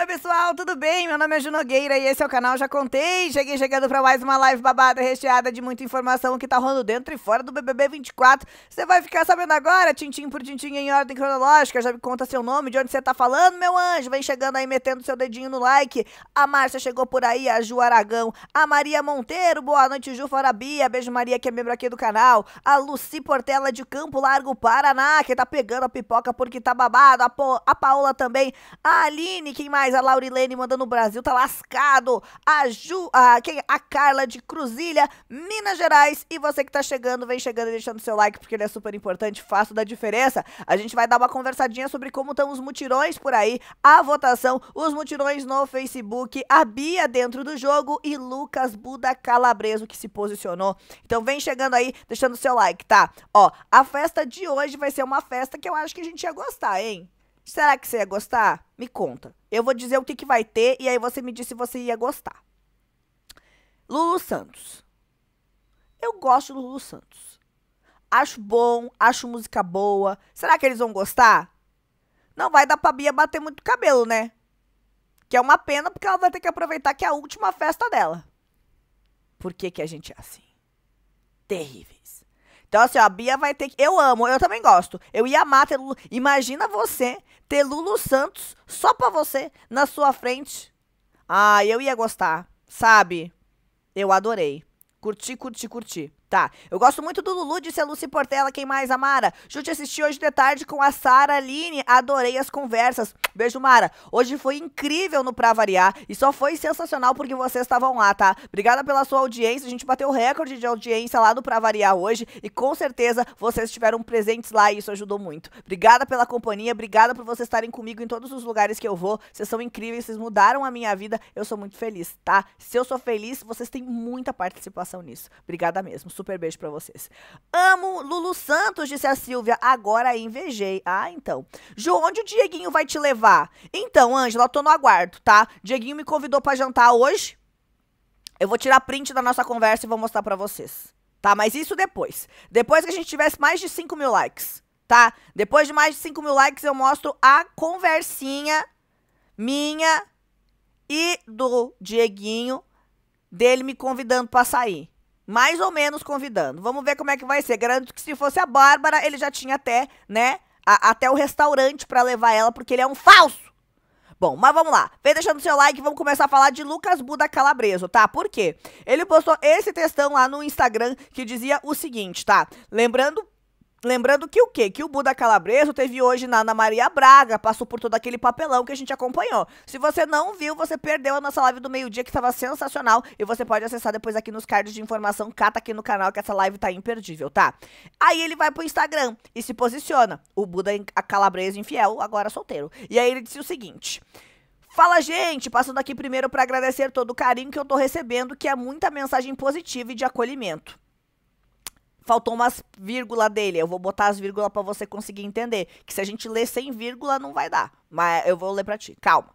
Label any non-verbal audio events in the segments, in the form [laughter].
Oi, pessoal, tudo bem? Meu nome é Junogueira e esse é o canal Já Contei. Cheguei chegando para mais uma live babada recheada de muita informação que tá rolando dentro e fora do BBB 24. Você vai ficar sabendo agora, tintim por tintim, em ordem cronológica. Já me conta seu nome, de onde você tá falando, meu anjo. Vem chegando aí, metendo seu dedinho no like. A Márcia chegou por aí, a Ju Aragão, a Maria Monteiro. Boa noite, Ju Farabia. Beijo, Maria, que é membro aqui do canal. A Luci Portela de Campo Largo, Paraná, que tá pegando a pipoca porque tá babado. A, po a Paola também. A Aline, quem mais? A Laurilene mandando o Brasil, tá lascado. A Ju, a, quem? a Carla de Cruzilha, Minas Gerais. E você que tá chegando, vem chegando e deixando seu like, porque ele é super importante, faço da diferença. A gente vai dar uma conversadinha sobre como estão os mutirões por aí, a votação, os mutirões no Facebook, a Bia dentro do jogo e Lucas Buda Calabreso que se posicionou. Então vem chegando aí, deixando seu like, tá? Ó, a festa de hoje vai ser uma festa que eu acho que a gente ia gostar, hein? Será que você ia gostar? Me conta. Eu vou dizer o que, que vai ter e aí você me diz se você ia gostar. Lulu Santos. Eu gosto do Lulu Santos. Acho bom, acho música boa. Será que eles vão gostar? Não vai dar pra Bia bater muito cabelo, né? Que é uma pena porque ela vai ter que aproveitar que é a última festa dela. Por que, que a gente é assim? Terríveis. Então, assim, a Bia vai ter que. Eu amo, eu também gosto. Eu ia amar ter Lulu. Imagina você ter Lulu Santos só pra você na sua frente. Ah, eu ia gostar, sabe? Eu adorei. Curti, curti, curti. Tá. Eu gosto muito do Lulu, disse a Lucy Portela, quem mais, Amara? Jute assisti hoje de tarde com a Sara Aline. Adorei as conversas. Beijo, Mara. Hoje foi incrível no Pra Variar e só foi sensacional porque vocês estavam lá, tá? Obrigada pela sua audiência. A gente bateu o recorde de audiência lá no Pra Variar hoje e com certeza vocês estiveram presentes lá e isso ajudou muito. Obrigada pela companhia, obrigada por vocês estarem comigo em todos os lugares que eu vou. Vocês são incríveis, vocês mudaram a minha vida. Eu sou muito feliz, tá? Se eu sou feliz, vocês têm muita participação nisso. Obrigada mesmo super beijo para vocês. Amo Lulu Santos, disse a Silvia. Agora invejei. Ah, então. Ju, onde o Dieguinho vai te levar? Então, Ângela, tô no aguardo, tá? Dieguinho me convidou para jantar hoje. Eu vou tirar print da nossa conversa e vou mostrar para vocês. Tá, mas isso depois. Depois que a gente tivesse mais de 5 mil likes, tá? Depois de mais de 5 mil likes, eu mostro a conversinha minha e do Dieguinho dele me convidando para sair mais ou menos convidando. Vamos ver como é que vai ser. Garanto que se fosse a Bárbara, ele já tinha até, né, a, até o restaurante para levar ela, porque ele é um falso. Bom, mas vamos lá. Vem deixando seu like, vamos começar a falar de Lucas Buda Calabreso, tá? Por quê? Ele postou esse textão lá no Instagram que dizia o seguinte, tá? Lembrando Lembrando que o quê? Que o Buda Calabreso teve hoje na Ana Maria Braga, passou por todo aquele papelão que a gente acompanhou. Se você não viu, você perdeu a nossa live do meio-dia, que estava sensacional, e você pode acessar depois aqui nos cards de informação, cata aqui no canal, que essa live tá imperdível, tá? Aí ele vai pro Instagram e se posiciona. O Buda Calabreso infiel, agora solteiro. E aí ele disse o seguinte... Fala, gente! Passando aqui primeiro para agradecer todo o carinho que eu tô recebendo, que é muita mensagem positiva e de acolhimento faltou umas vírgula dele. Eu vou botar as vírgulas para você conseguir entender. Que se a gente ler sem vírgula, não vai dar. Mas eu vou ler para ti. Calma.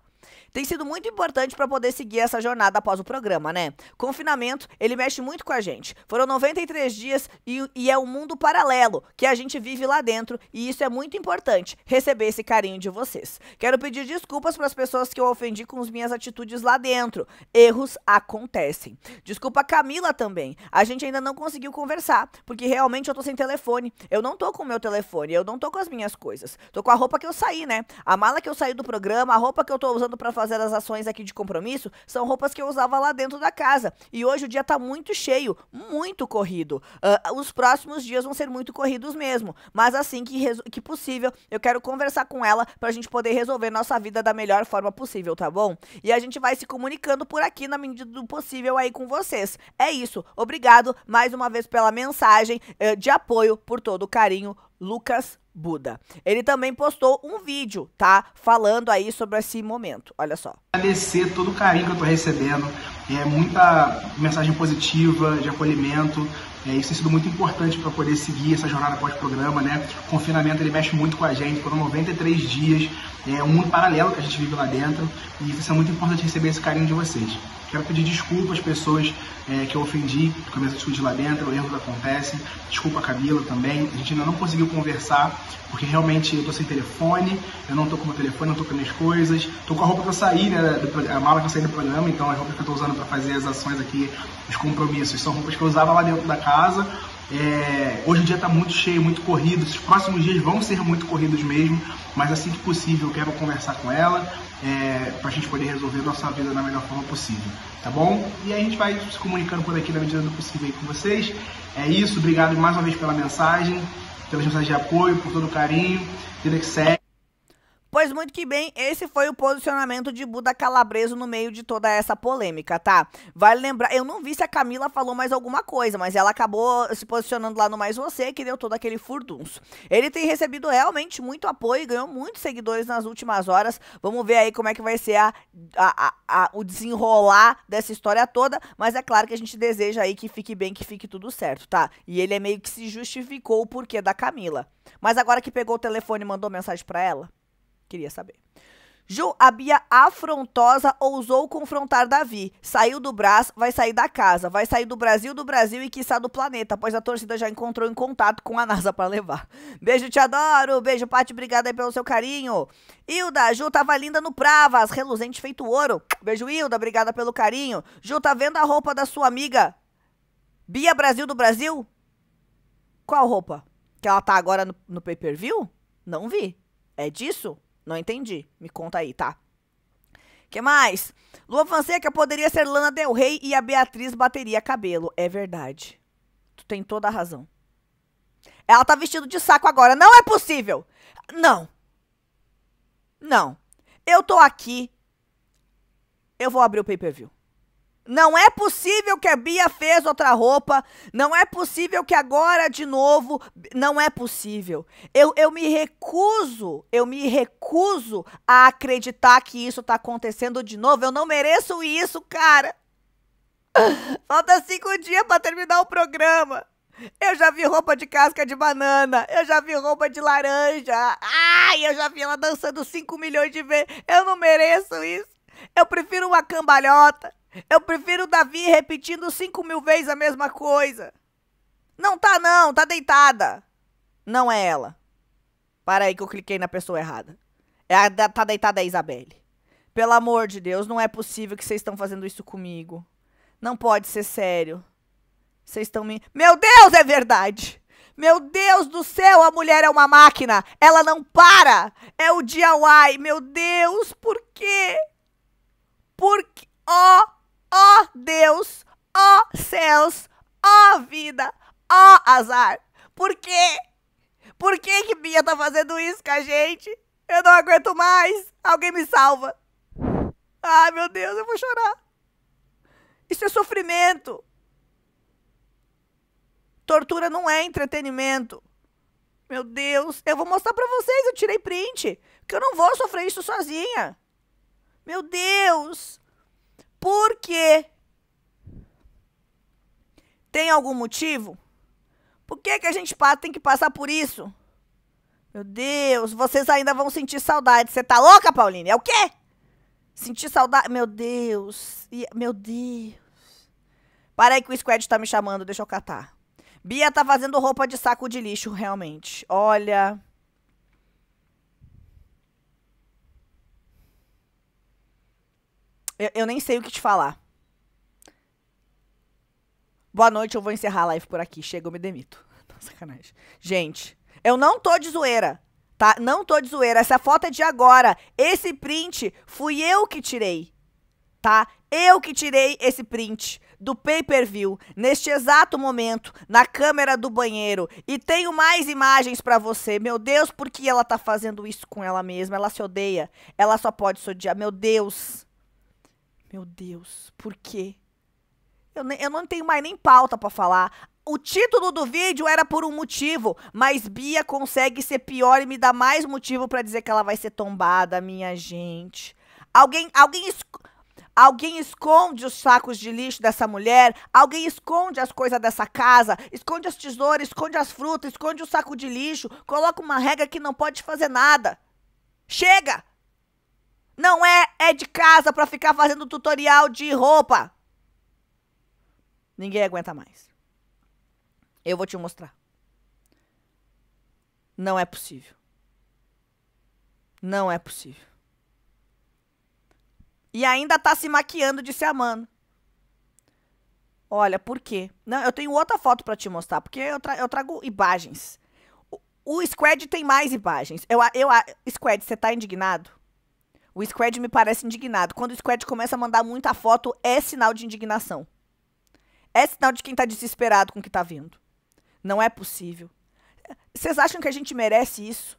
Tem sido muito importante para poder seguir essa jornada após o programa, né? Confinamento, ele mexe muito com a gente. Foram 93 dias e, e é um mundo paralelo que a gente vive lá dentro e isso é muito importante, receber esse carinho de vocês. Quero pedir desculpas para as pessoas que eu ofendi com as minhas atitudes lá dentro. Erros acontecem. Desculpa a Camila também. A gente ainda não conseguiu conversar, porque realmente eu tô sem telefone. Eu não tô com o meu telefone, eu não tô com as minhas coisas. Tô com a roupa que eu saí, né? A mala que eu saí do programa, a roupa que eu tô usando usando para fazer as ações aqui de compromisso são roupas que eu usava lá dentro da casa. E hoje o dia tá muito cheio, muito corrido. Uh, os próximos dias vão ser muito corridos mesmo. Mas assim que, que possível, eu quero conversar com ela pra gente poder resolver nossa vida da melhor forma possível, tá bom? E a gente vai se comunicando por aqui na medida do possível aí com vocês. É isso. Obrigado mais uma vez pela mensagem uh, de apoio, por todo o carinho. Lucas Buda. Ele também postou um vídeo, tá? Falando aí sobre esse momento. Olha só. Agradecer todo o carinho que eu tô recebendo. É muita mensagem positiva, de acolhimento. É, isso tem sido muito importante para poder seguir essa jornada pós-programa, né? O confinamento ele mexe muito com a gente, foram 93 dias, é um mundo paralelo que a gente vive lá dentro, e isso é muito importante receber esse carinho de vocês. Quero pedir desculpa às pessoas é, que eu ofendi, porque eu discutir lá dentro, erros acontecem. Desculpa a Camila também. A gente ainda não conseguiu conversar, porque realmente eu tô sem telefone, eu não tô com meu telefone, não tô com minhas coisas. Tô com a roupa que eu saí, né? A mala que eu saí do programa, então é as roupas que eu tô usando para fazer as ações aqui, os compromissos, são roupas que eu usava lá dentro da casa é, hoje em dia está muito cheio, muito corrido. Os próximos dias vão ser muito corridos mesmo, mas assim que possível eu quero conversar com ela é, para a gente poder resolver nossa vida da melhor forma possível, tá bom? E a gente vai se comunicando por aqui na medida do possível com vocês. É isso, obrigado mais uma vez pela mensagem, pelas mensagens de apoio, por todo o carinho. Vida que segue. Pois muito que bem, esse foi o posicionamento de Buda Calabreso no meio de toda essa polêmica, tá? Vale lembrar, eu não vi se a Camila falou mais alguma coisa, mas ela acabou se posicionando lá no Mais Você, que deu todo aquele furdunço. Ele tem recebido realmente muito apoio, ganhou muitos seguidores nas últimas horas. Vamos ver aí como é que vai ser a, a, a, o desenrolar dessa história toda, mas é claro que a gente deseja aí que fique bem, que fique tudo certo, tá? E ele é meio que se justificou o porquê da Camila. Mas agora que pegou o telefone e mandou mensagem para ela, Queria saber. Ju, a Bia afrontosa ousou confrontar Davi. Saiu do Brás, vai sair da casa, vai sair do Brasil, do Brasil e quiçá do planeta, pois a torcida já encontrou em contato com a NASA para levar. Beijo, te adoro. Beijo, Paty, obrigada aí pelo seu carinho. Hilda, Ju tava linda no Pravas, reluzente feito ouro. Beijo, Hilda, obrigada pelo carinho. Ju, tá vendo a roupa da sua amiga? Bia Brasil do Brasil? Qual roupa? Que ela tá agora no, no pay-per-view? Não vi. É disso? Não entendi. Me conta aí, tá? que mais? Lua Fonseca poderia ser Lana Del Rey e a Beatriz bateria cabelo. É verdade. Tu tem toda a razão. Ela tá vestindo de saco agora. Não é possível! Não. Não. Eu tô aqui. Eu vou abrir o pay-per-view. Não é possível que a Bia fez outra roupa. Não é possível que agora de novo. Não é possível. Eu, eu me recuso, eu me recuso a acreditar que isso tá acontecendo de novo. Eu não mereço isso, cara. Falta cinco dias para terminar o programa. Eu já vi roupa de casca de banana. Eu já vi roupa de laranja. Ai, eu já vi ela dançando 5 milhões de vezes. Eu não mereço isso. Eu prefiro uma cambalhota. Eu prefiro Davi repetindo cinco mil vezes a mesma coisa. Não tá não, tá deitada. Não é ela. Para aí que eu cliquei na pessoa errada. É a tá deitada a Isabelle. Pelo amor de Deus, não é possível que vocês estão fazendo isso comigo. Não pode ser sério. Vocês estão me. Meu Deus, é verdade! Meu Deus do céu, a mulher é uma máquina! Ela não para! É o DIY! Meu Deus, por quê? Por Deus, ó céus, ó vida, ó azar. Por quê? Por que que Bia tá fazendo isso com a gente? Eu não aguento mais. Alguém me salva. Ai, meu Deus, eu vou chorar. Isso é sofrimento. Tortura não é entretenimento. Meu Deus, eu vou mostrar para vocês, eu tirei print, que eu não vou sofrer isso sozinha. Meu Deus. Por quê? Tem algum motivo? Por que, que a gente tem que passar por isso? Meu Deus, vocês ainda vão sentir saudade. Você tá louca, Pauline? É o quê? Sentir saudade. Meu Deus. Meu Deus. Para aí que o Squad tá me chamando, deixa eu catar. Bia tá fazendo roupa de saco de lixo, realmente. Olha. Eu, eu nem sei o que te falar. Boa noite, eu vou encerrar a live por aqui. Chega, eu me demito. [laughs] Tá sacanagem. Gente, eu não tô de zoeira, tá? Não tô de zoeira. Essa foto é de agora. Esse print fui eu que tirei, tá? Eu que tirei esse print do pay-per-view neste exato momento na câmera do banheiro e tenho mais imagens para você. Meu Deus, por que ela tá fazendo isso com ela mesma? Ela se odeia. Ela só pode se odiar. Meu Deus. Meu Deus, por quê? Eu, nem, eu não tenho mais nem pauta para falar. O título do vídeo era por um motivo, mas Bia consegue ser pior e me dá mais motivo para dizer que ela vai ser tombada, minha gente. Alguém, alguém, es alguém esconde os sacos de lixo dessa mulher, alguém esconde as coisas dessa casa, esconde as tesouras, esconde as frutas, esconde o saco de lixo, coloca uma regra que não pode fazer nada. Chega! Não é é de casa para ficar fazendo tutorial de roupa. Ninguém aguenta mais. Eu vou te mostrar. Não é possível. Não é possível. E ainda tá se maquiando de se amando. Olha, por quê? Não, eu tenho outra foto para te mostrar, porque eu, tra eu trago imagens. O, o, Squad tem mais imagens. Eu, eu, Squad, você tá indignado? O Squad me parece indignado. Quando o Squad começa a mandar muita foto, é sinal de indignação. É sinal de quem está desesperado com o que está vindo. Não é possível. Vocês acham que a gente merece isso?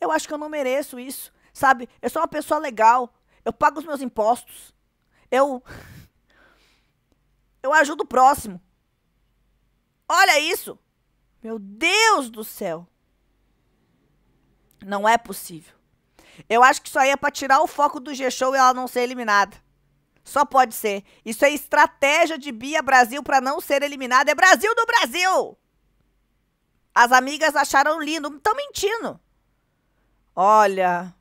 Eu acho que eu não mereço isso, sabe? Eu sou uma pessoa legal. Eu pago os meus impostos. Eu. Eu ajudo o próximo. Olha isso! Meu Deus do céu! Não é possível. Eu acho que isso aí é para tirar o foco do G-Show e ela não ser eliminada. Só pode ser. Isso é estratégia de Bia Brasil para não ser eliminada. É Brasil do Brasil! As amigas acharam lindo. Estão mentindo. Olha.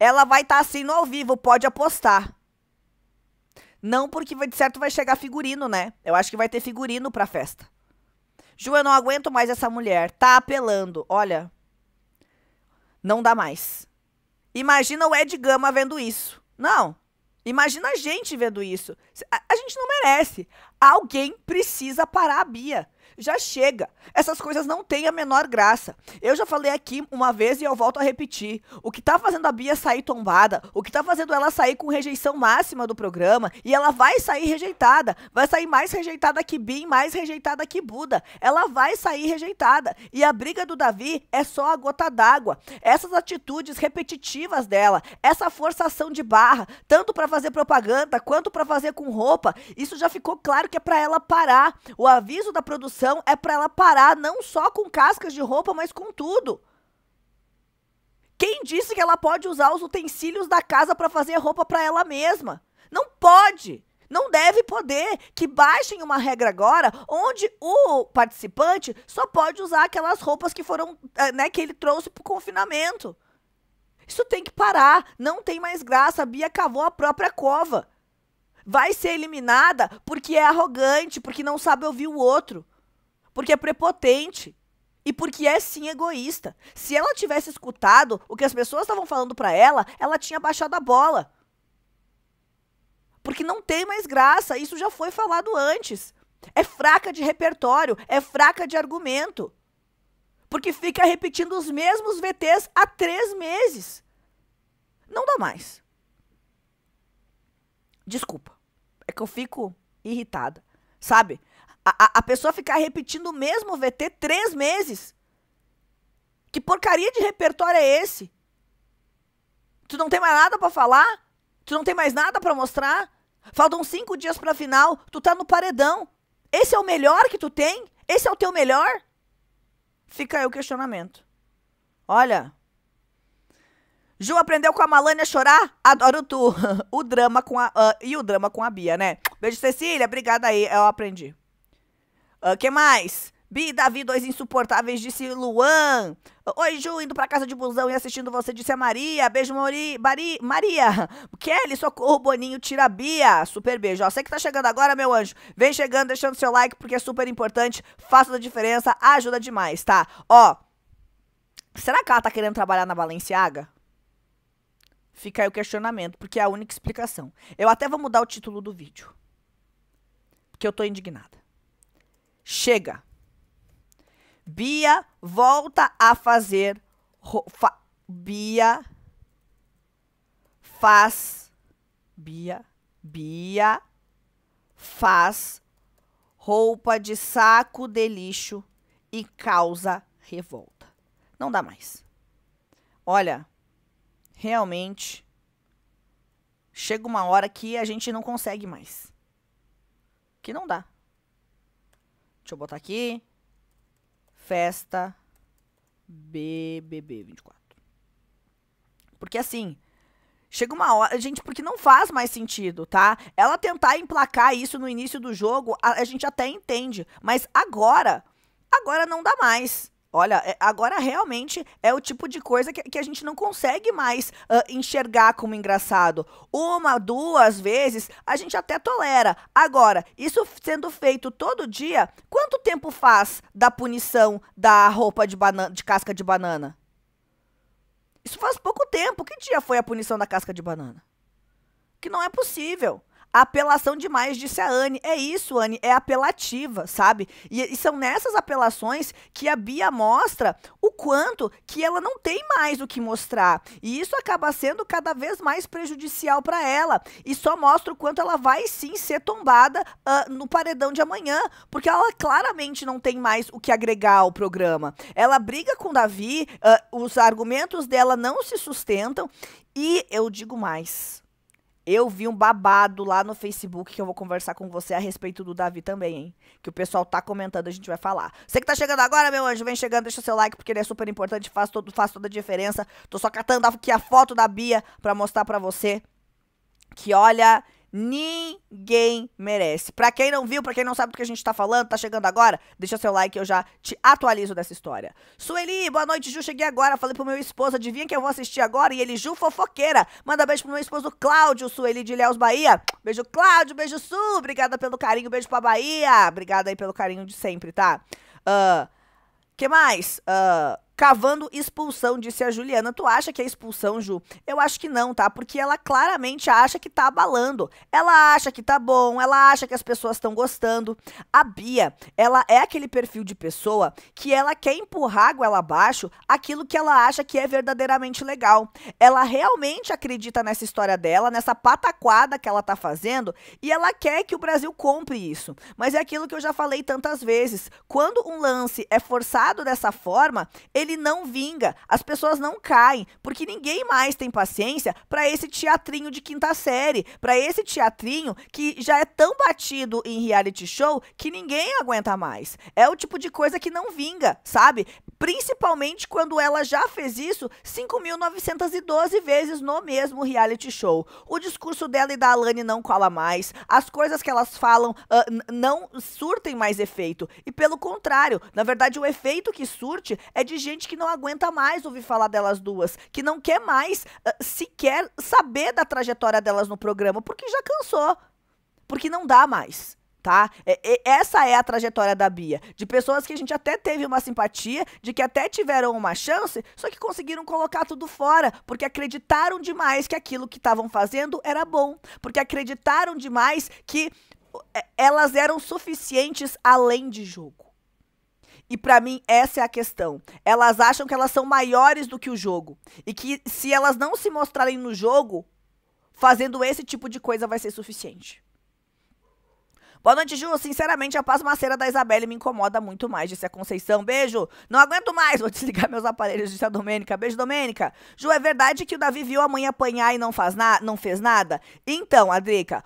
Ela vai estar tá assim no ao vivo, pode apostar. Não porque de certo vai chegar figurino, né? Eu acho que vai ter figurino pra festa. Ju, eu não aguento mais essa mulher. Tá apelando. Olha. Não dá mais. Imagina o Ed Gama vendo isso. Não. Imagina a gente vendo isso. A, a gente não merece. Alguém precisa parar a Bia. Já chega. Essas coisas não têm a menor graça. Eu já falei aqui uma vez e eu volto a repetir. O que tá fazendo a Bia sair tombada, o que tá fazendo ela sair com rejeição máxima do programa, e ela vai sair rejeitada. Vai sair mais rejeitada que Bim, mais rejeitada que Buda. Ela vai sair rejeitada. E a briga do Davi é só a gota d'água. Essas atitudes repetitivas dela, essa forçação de barra, tanto para fazer propaganda quanto para fazer com roupa, isso já ficou claro que é para ela parar. O aviso da produção então é para ela parar não só com cascas de roupa, mas com tudo. Quem disse que ela pode usar os utensílios da casa para fazer roupa para ela mesma? Não pode. Não deve poder que baixem uma regra agora onde o participante só pode usar aquelas roupas que foram, eh, né, que ele trouxe pro confinamento. Isso tem que parar, não tem mais graça, a Bia cavou a própria cova. Vai ser eliminada porque é arrogante, porque não sabe ouvir o outro porque é prepotente e porque é sim egoísta. Se ela tivesse escutado o que as pessoas estavam falando para ela, ela tinha baixado a bola. Porque não tem mais graça, isso já foi falado antes. É fraca de repertório, é fraca de argumento. Porque fica repetindo os mesmos VTs há três meses. Não dá mais. Desculpa. É que eu fico irritada. Sabe? A, a, pessoa ficar repetindo o mesmo VT três meses. Que porcaria de repertório é esse? Tu não tem mais nada para falar? Tu não tem mais nada para mostrar? Faltam cinco dias pra final, tu tá no paredão. Esse é o melhor que tu tem? Esse é o teu melhor? Fica aí o questionamento. Olha. Ju aprendeu com a Malane a chorar? Adoro tu. [laughs] o drama com a. Uh, e o drama com a Bia, né? Beijo, Cecília. Obrigada aí. Eu aprendi. Uh, que mais? Bi Davi, dois insuportáveis, disse Luan. Oi, Ju, indo pra casa de busão e assistindo você, disse a Maria. Beijo, Mori, Bari, Maria. Kelly, socorro, Boninho, tira a Bia. Super beijo. Ó, você que tá chegando agora, meu anjo, vem chegando, deixando seu like, porque é super importante. Faça da diferença, ajuda demais, tá? Ó, será que ela tá querendo trabalhar na Balenciaga? Fica aí o questionamento, porque é a única explicação. Eu até vou mudar o título do vídeo. Porque eu tô indignada. Chega. Bia volta a fazer. Fa, Bia faz. Bia. Bia faz roupa de saco de lixo e causa revolta. Não dá mais. Olha, realmente chega uma hora que a gente não consegue mais. Que não dá. Deixa eu botar aqui. Festa BBB24. Porque assim, chega uma hora, gente, porque não faz mais sentido, tá? Ela tentar emplacar isso no início do jogo, a, a gente até entende, mas agora, agora não dá mais. Olha, é, agora realmente é o tipo de coisa que, que a gente não consegue mais uh, enxergar como engraçado. Uma, duas vezes a gente até tolera. Agora, isso sendo feito todo dia, quanto tempo faz da punição da roupa de, banana, de casca de banana? Isso faz pouco tempo. Que dia foi a punição da casca de banana? Que não é possível. Apelação demais, disse a Anne. É isso, Anne, é apelativa, sabe? E, e, são nessas apelações que a Bia mostra o quanto que ela não tem mais o que mostrar. E isso acaba sendo cada vez mais prejudicial para ela. E só mostra o quanto ela vai sim ser tombada uh, no paredão de amanhã, porque ela claramente não tem mais o que agregar ao programa. Ela briga com Davi, uh, os argumentos dela não se sustentam. E eu digo mais eu vi um babado lá no Facebook que eu vou conversar com você a respeito do Davi também, hein? Que o pessoal tá comentando, a gente vai falar. Você que tá chegando agora, meu anjo, vem chegando, deixa seu like porque ele é super importante, faz, todo, faz toda a diferença. Tô só catando aqui a foto da Bia pra mostrar pra você que, olha, Ninguém merece. Pra quem não viu, pra quem não sabe do que a gente tá falando, tá chegando agora, deixa seu like, eu já te atualizo dessa história. Sueli, boa noite, Ju. Cheguei agora, falei pro meu esposo, adivinha que eu vou assistir agora? E ele, Ju, fofoqueira. Manda beijo pro meu esposo Cláudio, Sueli de Léus Bahia. Beijo, Cláudio, beijo, Su. Obrigada pelo carinho, beijo pra Bahia. Obrigada aí pelo carinho de sempre, tá? Uh, que mais? Uh, cavando expulsão, disse a Juliana. Tu acha que é expulsão, Ju? Eu acho que não, tá? Porque ela claramente acha que tá abalando. Ela acha que tá bom, ela acha que as pessoas estão gostando. A Bia, ela é aquele perfil de pessoa que ela quer empurrar a goela abaixo aquilo que ela acha que é verdadeiramente legal. Ela realmente acredita nessa história dela, nessa pataquada que ela tá fazendo, e ela quer que o Brasil compre isso. Mas é aquilo que eu já falei tantas vezes. Quando um lance é forçado dessa forma, ele ele não vinga, as pessoas não caem, porque ninguém mais tem paciência para esse teatrinho de quinta série, para esse teatrinho que já é tão batido em reality show que ninguém aguenta mais. É o tipo de coisa que não vinga, sabe? Principalmente quando ela já fez isso 5.912 vezes no mesmo reality show. O discurso dela e da Alane não cola mais, as coisas que elas falam uh, não surtem mais efeito. E pelo contrário, na verdade, o efeito que surte é de gente gente que não aguenta mais ouvir falar delas duas, que não quer mais uh, sequer saber da trajetória delas no programa, porque já cansou. Porque não dá mais tá? É, é, essa é a trajetória da Bia. De pessoas que a gente até teve uma simpatia, de que até tiveram uma chance, só que conseguiram colocar tudo fora, porque acreditaram demais que aquilo que estavam fazendo era bom, porque acreditaram demais que é, elas eram suficientes além de jogo. E para mim essa é a questão. Elas acham que elas são maiores do que o jogo e que se elas não se mostrarem no jogo, fazendo esse tipo de coisa vai ser suficiente. Boa noite, Ju. Sinceramente, a pasmaceira da Isabelle me incomoda muito mais, disse a Conceição. Beijo. Não aguento mais. Vou [laughs] desligar meus aparelhos, disse a Domênica. Beijo, Domênica. Ju, é verdade que o Davi viu a mãe apanhar e não, faz na não fez nada? Então, Adrica,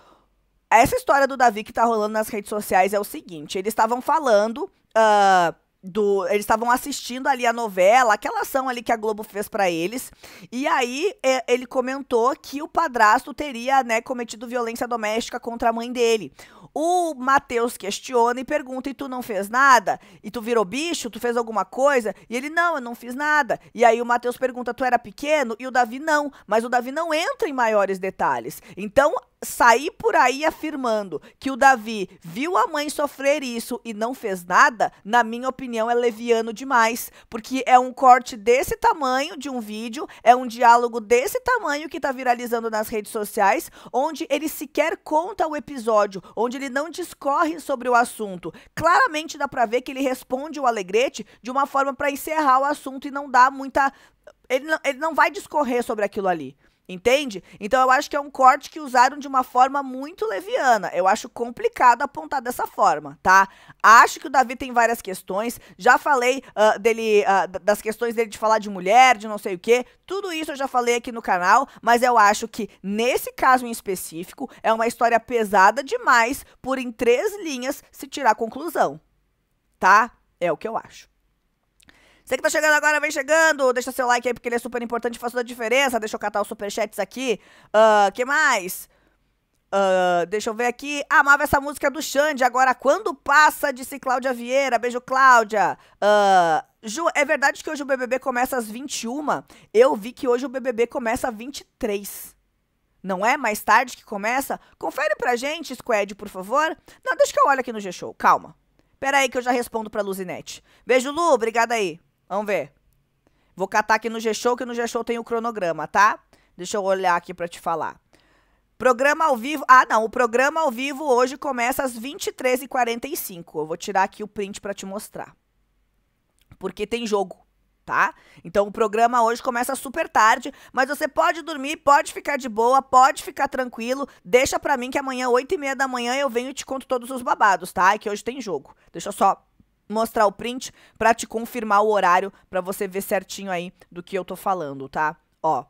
essa história do Davi que tá rolando nas redes sociais é o seguinte. Eles estavam falando... Uh, do, eles estavam assistindo ali a novela, aquela ação ali que a Globo fez para eles. E aí é, ele comentou que o padrasto teria, né, cometido violência doméstica contra a mãe dele. O Matheus questiona e pergunta: "E tu não fez nada? E tu virou bicho? Tu fez alguma coisa?" E ele: "Não, eu não fiz nada". E aí o Matheus pergunta: "Tu era pequeno?" E o Davi: "Não". Mas o Davi não entra em maiores detalhes. Então, sair por aí afirmando que o Davi viu a mãe sofrer isso e não fez nada, na minha opinião, é leviano demais. Porque é um corte desse tamanho de um vídeo, é um diálogo desse tamanho que está viralizando nas redes sociais, onde ele sequer conta o episódio, onde ele não discorre sobre o assunto. Claramente dá para ver que ele responde o Alegrete de uma forma para encerrar o assunto e não dá muita. Ele não, ele não vai discorrer sobre aquilo ali. Entende? Então eu acho que é um corte que usaram de uma forma muito leviana. Eu acho complicado apontar dessa forma, tá? Acho que o Davi tem várias questões. Já falei uh, dele uh, das questões dele de falar de mulher, de não sei o quê. Tudo isso eu já falei aqui no canal, mas eu acho que nesse caso em específico é uma história pesada demais por em três linhas se tirar conclusão, tá? É o que eu acho. Você que tá chegando agora, vem chegando. Deixa seu like aí, porque ele é super importante, faz toda a diferença. Deixa eu catar os superchats aqui. Uh, que mais? Uh, deixa eu ver aqui. Amava essa música do Xande. Agora, quando passa, disse Cláudia Vieira. Beijo, Cláudia. Uh, Ju, é verdade que hoje o BBB começa às 21? Eu vi que hoje o BBB começa às 23. Não é mais tarde que começa? Confere pra gente, Squad, por favor. Não, deixa que eu olho aqui no G-Show. Calma. Pera aí que eu já respondo pra Luzinete. Beijo, Lu. Obrigada aí. Vamos ver. Vou catar aqui no G-Show, que no G-Show tem o cronograma, tá? Deixa eu olhar aqui para te falar. Programa ao vivo. Ah, não. O programa ao vivo hoje começa às 23h45. Eu vou tirar aqui o print para te mostrar. Porque tem jogo, tá? Então o programa hoje começa super tarde, mas você pode dormir, pode ficar de boa, pode ficar tranquilo. Deixa pra mim que amanhã, 8h30 da manhã, eu venho e te conto todos os babados, tá? É que hoje tem jogo. Deixa eu só mostrar o print para te confirmar o horário para você ver certinho aí do que eu tô falando, tá? Ó.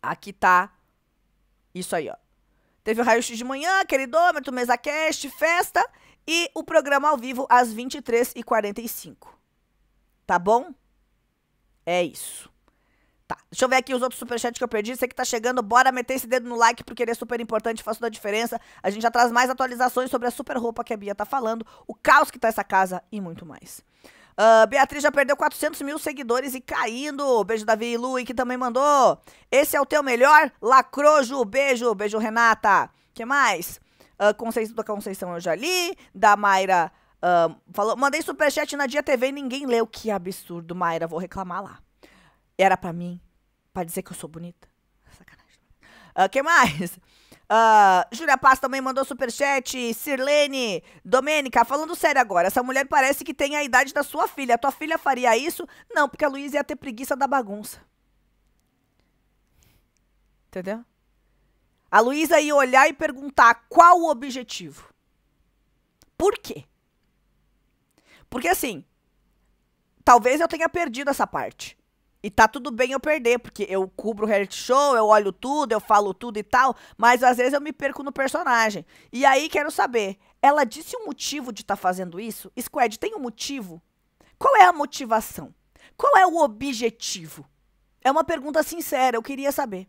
Aqui tá isso aí, ó. Teve o raio-x de manhã, queridômetro, mesa cast, festa e o programa ao vivo às 23h45. Tá bom? É isso. Tá, deixa eu ver aqui os outros superchats que eu perdi. Você que tá chegando, bora meter esse dedo no like, porque ele é super importante, faz toda a diferença. A gente já traz mais atualizações sobre a super roupa que a Bia tá falando, o caos que tá essa casa e muito mais. Uh, Beatriz já perdeu 400 mil seguidores e caindo. Beijo, Davi e Lu que também mandou. Esse é o teu melhor? Lacrojo, beijo. Beijo, Renata. que mais? Uh, Conceição da Conceição eu já li. Da Mayra uh, falou... Mandei superchat na Dia TV e ninguém leu. Que absurdo, Mayra. Vou reclamar lá. Era para mim, para dizer que eu sou bonita. Sacanagem. O uh, ah, que mais? Uh, Júlia Paz também mandou superchat. Sirlene, Domênica, falando sério agora, essa mulher parece que tem a idade da sua filha. A tua filha faria isso? Não, porque a Luísa ia ter preguiça da bagunça. Entendeu? A Luísa ia olhar e perguntar qual o objetivo. Por quê? Porque assim, talvez eu tenha perdido essa parte. E tá tudo bem eu perder, porque eu cubro o reality show, eu olho tudo, eu falo tudo e tal, mas às vezes eu me perco no personagem. E aí quero saber, ela disse um motivo de estar tá fazendo isso? Squad, tem um motivo? Qual é a motivação? Qual é o objetivo? É uma pergunta sincera, eu queria saber.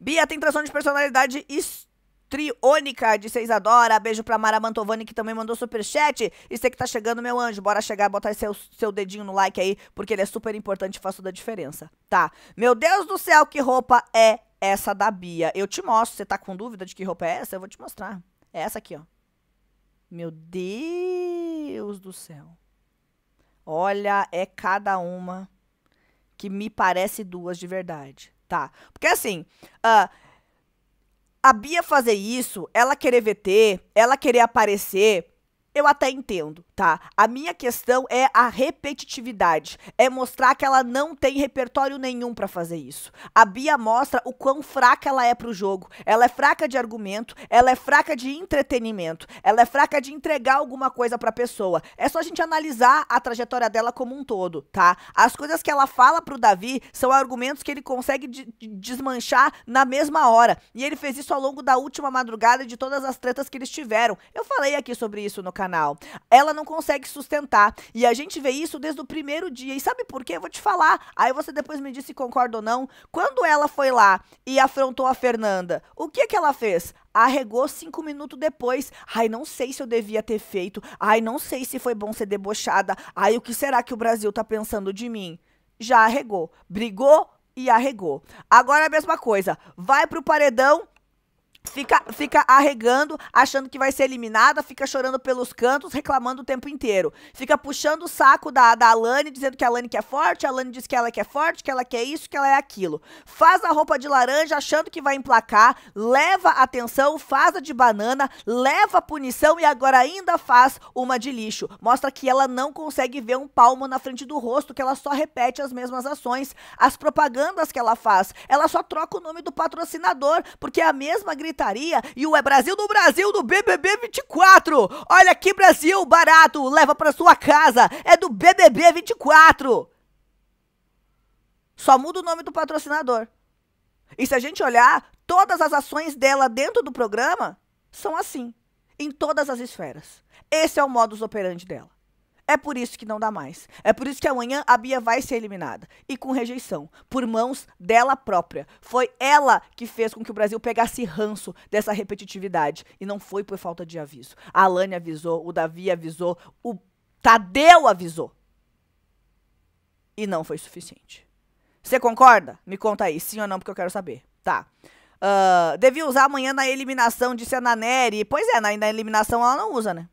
Bia tem tração de personalidade histérica Triônica de Seis Adora. Beijo pra Mara Mantovani, que também mandou superchat. E você que tá chegando, meu anjo, bora chegar botar seu, seu dedinho no like aí, porque ele é super importante e faz toda a diferença, tá? Meu Deus do céu, que roupa é essa da Bia? Eu te mostro. Você tá com dúvida de que roupa é essa? Eu vou te mostrar. É essa aqui, ó. Meu Deus do céu. Olha, é cada uma que me parece duas de verdade, tá? Porque assim, uh, a Bia fazer isso, ela querer VT, ela querer aparecer, eu até entendo tá? A minha questão é a repetitividade, é mostrar que ela não tem repertório nenhum para fazer isso. A Bia mostra o quão fraca ela é pro jogo. Ela é fraca de argumento, ela é fraca de entretenimento, ela é fraca de entregar alguma coisa pra pessoa. É só a gente analisar a trajetória dela como um todo, tá? As coisas que ela fala pro Davi são argumentos que ele consegue de desmanchar na mesma hora. E ele fez isso ao longo da última madrugada de todas as tretas que eles tiveram. Eu falei aqui sobre isso no canal. Ela não consegue sustentar. E a gente vê isso desde o primeiro dia. E sabe por quê? Eu vou te falar. Aí você depois me disse se concorda ou não. Quando ela foi lá e afrontou a Fernanda, o que que ela fez? Arregou cinco minutos depois. Ai, não sei se eu devia ter feito. Ai, não sei se foi bom ser debochada. Ai, o que será que o Brasil tá pensando de mim? Já arregou. Brigou e arregou. Agora a mesma coisa. Vai pro paredão Fica, fica arregando, achando que vai ser eliminada, fica chorando pelos cantos, reclamando o tempo inteiro. Fica puxando o saco da, da Alane, dizendo que a Alane que é forte, a Alane diz que ela que é forte, que ela quer isso, que ela é aquilo. Faz a roupa de laranja achando que vai emplacar, leva atenção, faz a de banana, leva a punição e agora ainda faz uma de lixo. Mostra que ela não consegue ver um palmo na frente do rosto, que ela só repete as mesmas ações, as propagandas que ela faz. Ela só troca o nome do patrocinador, porque é a mesma agressão gritaria e o É Brasil do Brasil do BBB 24. Olha que Brasil barato, leva para sua casa, é do BBB 24. Só muda o nome do patrocinador. E se a gente olhar, todas as ações dela dentro do programa são assim, em todas as esferas. Esse é o modus operandi dela. É por isso que não dá mais. É por isso que amanhã a Bia vai ser eliminada. E com rejeição, por mãos dela própria. Foi ela que fez com que o Brasil pegasse ranço dessa repetitividade. E não foi por falta de aviso. A Alane avisou, o Davi avisou, o Tadeu avisou. E não foi suficiente. Você concorda? Me conta aí, sim ou não, porque eu quero saber. Tá. Uh, devia usar amanhã na eliminação, disse a Naneri. Pois é, na, na eliminação ela não usa, né?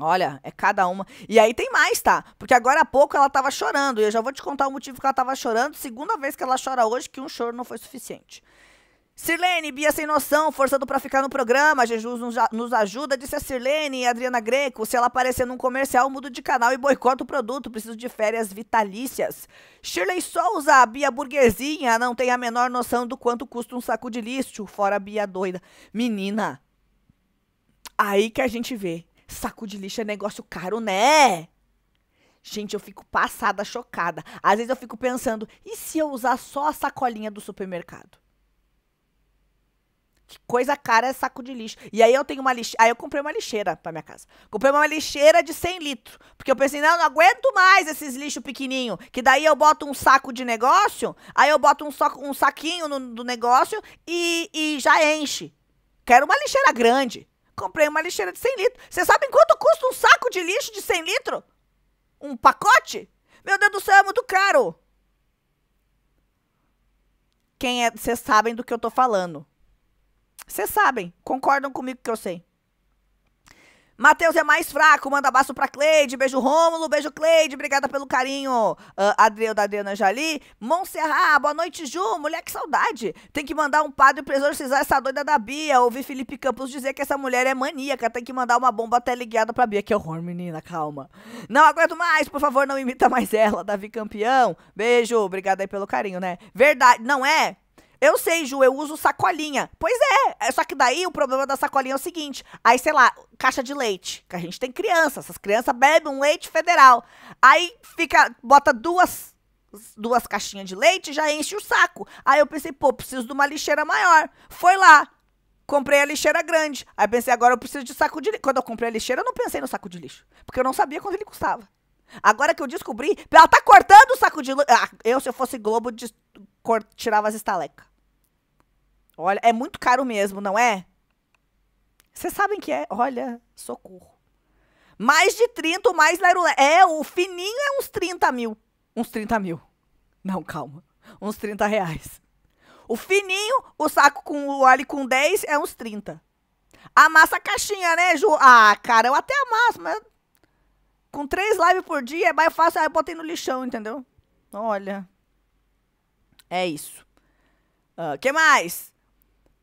Olha, é cada uma. E aí tem mais, tá? Porque agora há pouco ela tava chorando. E eu já vou te contar o motivo que ela tava chorando. Segunda vez que ela chora hoje, que um choro não foi suficiente. Sirlene, Bia sem noção, forçando para ficar no programa. Jesus nos, nos ajuda, disse a Sirlene e a Adriana Greco. Se ela aparecer num comercial, mudo de canal e boicota o produto. Preciso de férias vitalícias. Shirley Souza, a Bia burguesinha, não tem a menor noção do quanto custa um saco de lixo, fora a Bia doida. Menina, aí que a gente vê Saco de lixo é negócio caro, né? Gente, eu fico passada, chocada. Às vezes eu fico pensando, e se eu usar só a sacolinha do supermercado? Que coisa cara é saco de lixo. E aí eu tenho uma lixeira. Aí eu comprei uma lixeira pra minha casa. Comprei uma lixeira de 100 litros. Porque eu pensei, não, não aguento mais esses lixos pequenininho. Que daí eu boto um saco de negócio, aí eu boto um, so um saquinho no, do negócio e, e já enche. Quero uma lixeira grande. Comprei uma lixeira de 100 litros. Você sabe quanto custa um saco de lixo de 100 litros? Um pacote? Meu Deus do céu, é muito caro. Quem é, vocês sabem do que eu tô falando. Vocês sabem, concordam comigo que eu sei. Matheus é mais fraco, manda abraço pra Cleide. Beijo, Rômulo. Beijo, Cleide. Obrigada pelo carinho, uh, Adriel da Adriana Jali. Monserrat, boa noite, Ju. Mulher, que saudade. Tem que mandar um padre pra exorcizar essa doida da Bia. Ouvi Felipe Campos dizer que essa mulher é maníaca. Tem que mandar uma bomba teleguiada pra Bia. Que horror, menina, calma. Não aguento mais, por favor, não imita mais ela. Davi Campeão. Beijo, obrigada aí pelo carinho, né? Verdade, não é? Eu sei, Ju, eu uso sacolinha. Pois é, é, só que daí o problema da sacolinha é o seguinte. Aí, sei lá, caixa de leite, que a gente tem criança, essas crianças bebem um leite federal. Aí fica, bota duas duas caixinhas de leite já enche o saco. Aí eu pensei, pô, preciso de uma lixeira maior. Foi lá, comprei a lixeira grande. Aí pensei, agora eu preciso de saco de lixo. Quando eu comprei a lixeira, eu não pensei no saco de lixo, porque eu não sabia quanto ele custava. Agora que eu descobri, ela tá cortando o saco de lixo. Ah, eu, se eu fosse Globo, de tirava as estalecas. Olha, é muito caro mesmo, não é? Vocês sabem que é. Olha, socorro. Mais de 30, mais larulé. É, o fininho é uns 30 mil. Uns 30 mil. Não, calma. Uns 30 reais. O fininho, o saco com o alho com 10 é uns 30. Amassa a caixinha, né, Ju? Ah, cara, eu até amasso, mas com três lives por dia é mais fácil. Aí eu botei no lixão, entendeu? Olha. É isso. Uh, que mais?